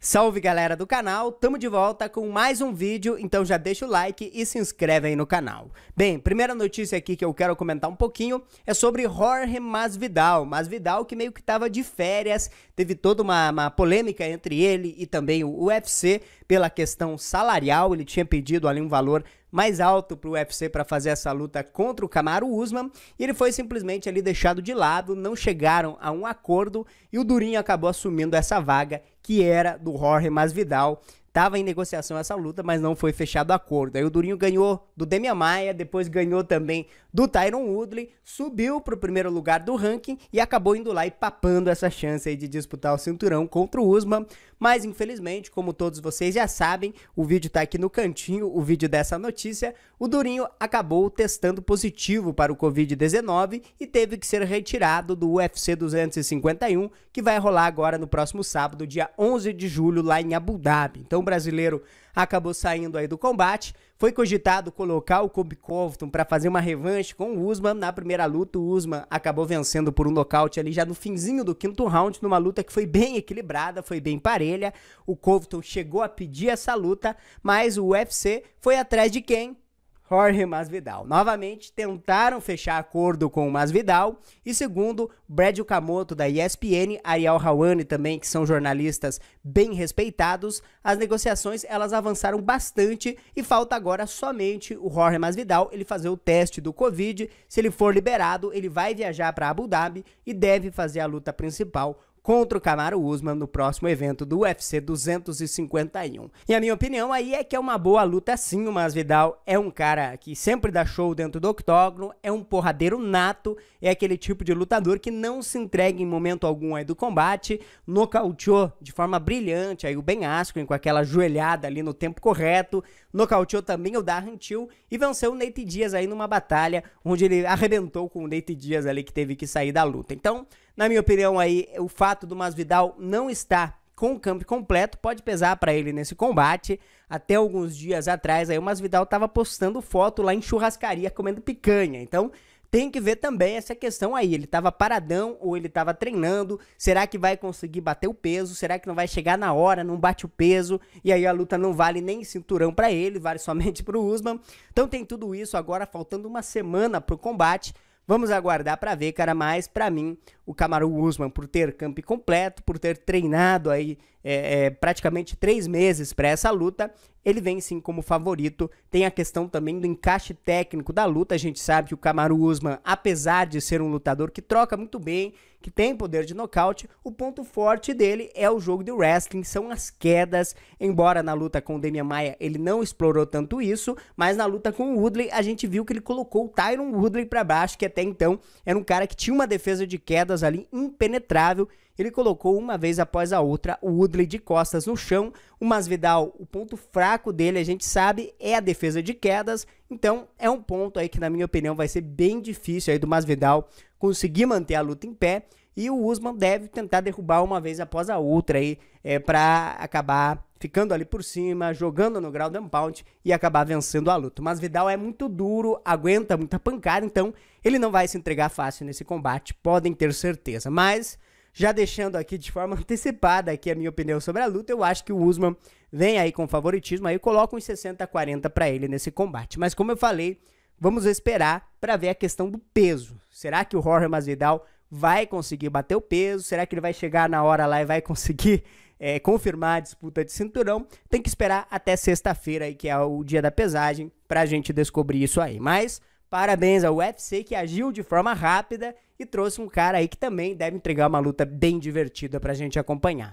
Salve galera do canal, tamo de volta com mais um vídeo, então já deixa o like e se inscreve aí no canal. Bem, primeira notícia aqui que eu quero comentar um pouquinho é sobre Jorge Masvidal, Masvidal que meio que tava de férias, teve toda uma, uma polêmica entre ele e também o UFC pela questão salarial, ele tinha pedido ali um valor mais alto para o UFC para fazer essa luta contra o Camaro Usman e ele foi simplesmente ali deixado de lado, não chegaram a um acordo e o Durinho acabou assumindo essa vaga que era do Jorge Masvidal. Tava em negociação essa luta, mas não foi fechado acordo. Aí o Durinho ganhou do Demian Maia, depois ganhou também do Tyron Woodley, subiu para o primeiro lugar do ranking e acabou indo lá e papando essa chance aí de disputar o cinturão contra o Usman mas infelizmente, como todos vocês já sabem, o vídeo tá aqui no cantinho, o vídeo dessa notícia, o Durinho acabou testando positivo para o COVID-19 e teve que ser retirado do UFC 251, que vai rolar agora no próximo sábado, dia 11 de julho, lá em Abu Dhabi. Então, brasileiro acabou saindo aí do combate. Foi cogitado colocar o Kobe Covington para fazer uma revanche com o Usman. Na primeira luta, o Usman acabou vencendo por um nocaute ali já no finzinho do quinto round, numa luta que foi bem equilibrada, foi bem parelha. O Covington chegou a pedir essa luta, mas o UFC foi atrás de quem? Jorge Masvidal. Novamente tentaram fechar acordo com o Masvidal e segundo Brad Camoto da ESPN, Ariel Hawane também, que são jornalistas bem respeitados, as negociações elas avançaram bastante e falta agora somente o Jorge Masvidal ele fazer o teste do Covid. Se ele for liberado, ele vai viajar para Abu Dhabi e deve fazer a luta principal contra o Camaro Usman no próximo evento do UFC 251. E a minha opinião aí é que é uma boa luta sim, o Masvidal é um cara que sempre dá show dentro do octógono, é um porradeiro nato, é aquele tipo de lutador que não se entrega em momento algum aí do combate, nocauteou de forma brilhante aí o Ben Askren com aquela joelhada ali no tempo correto, nocauteou também o Darren Till e venceu o Nate Diaz aí numa batalha onde ele arrebentou com o Nate Diaz ali que teve que sair da luta. Então, na minha opinião aí, o fato do Masvidal não estar com o campo completo pode pesar para ele nesse combate. Até alguns dias atrás aí o Masvidal estava postando foto lá em churrascaria comendo picanha. Então, tem que ver também essa questão aí. Ele estava paradão ou ele estava treinando? Será que vai conseguir bater o peso? Será que não vai chegar na hora, não bate o peso? E aí a luta não vale nem cinturão para ele, vale somente para o Usman. Então tem tudo isso agora faltando uma semana para o combate. Vamos aguardar para ver, cara, mais para mim, o Camaro Usman, por ter campo completo, por ter treinado aí é, é, praticamente três meses para essa luta, ele vem sim como favorito. Tem a questão também do encaixe técnico da luta. A gente sabe que o Kamaru Usman, apesar de ser um lutador que troca muito bem, que tem poder de nocaute, o ponto forte dele é o jogo de wrestling, são as quedas. Embora na luta com o Demian Maia ele não explorou tanto isso, mas na luta com o Woodley a gente viu que ele colocou o Tyron Woodley para baixo, que até então era um cara que tinha uma defesa de quedas ali impenetrável ele colocou uma vez após a outra o Woodley de costas no chão. O Masvidal, o ponto fraco dele, a gente sabe, é a defesa de quedas. Então, é um ponto aí que, na minha opinião, vai ser bem difícil aí do Masvidal conseguir manter a luta em pé. E o Usman deve tentar derrubar uma vez após a outra aí, é, para acabar ficando ali por cima, jogando no ground and pound e acabar vencendo a luta. Mas Vidal é muito duro, aguenta muita pancada, então ele não vai se entregar fácil nesse combate, podem ter certeza. Mas já deixando aqui de forma antecipada aqui a minha opinião sobre a luta, eu acho que o Usman vem aí com favoritismo, aí coloca uns 60 40 para ele nesse combate. Mas como eu falei, vamos esperar para ver a questão do peso. Será que o Jorge Masvidal vai conseguir bater o peso? Será que ele vai chegar na hora lá e vai conseguir é, confirmar a disputa de cinturão? Tem que esperar até sexta-feira, que é o dia da pesagem, para a gente descobrir isso aí. Mas parabéns ao UFC que agiu de forma rápida e trouxe um cara aí que também deve entregar uma luta bem divertida pra gente acompanhar.